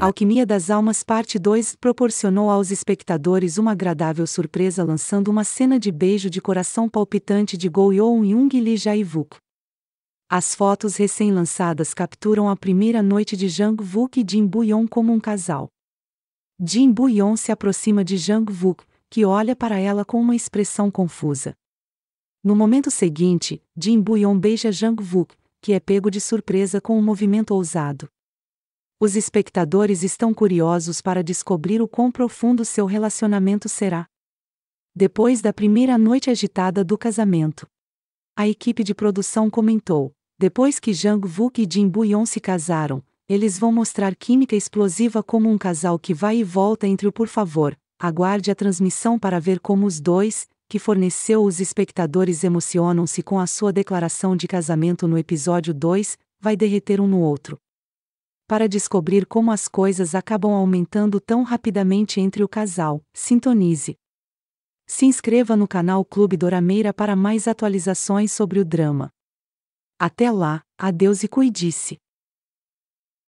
Alquimia das Almas Parte 2 proporcionou aos espectadores uma agradável surpresa lançando uma cena de beijo de coração palpitante de Go yong Jung e Lee jae vuk As fotos recém-lançadas capturam a primeira noite de Jang-wook e Jin Bu-Yong como um casal. Jin Bu-Yong se aproxima de Jang-wook, que olha para ela com uma expressão confusa. No momento seguinte, Jin Bu-Yong beija Jang-wook, que é pego de surpresa com um movimento ousado. Os espectadores estão curiosos para descobrir o quão profundo seu relacionamento será. Depois da primeira noite agitada do casamento, a equipe de produção comentou: depois que Jang Wook e Jin Buyon se casaram, eles vão mostrar química explosiva como um casal que vai e volta entre o por favor, aguarde a transmissão para ver como os dois, que forneceu os espectadores emocionam-se com a sua declaração de casamento no episódio 2, vai derreter um no outro. Para descobrir como as coisas acabam aumentando tão rapidamente entre o casal, sintonize. Se inscreva no canal Clube Dorameira para mais atualizações sobre o drama. Até lá, adeus e cuide-se.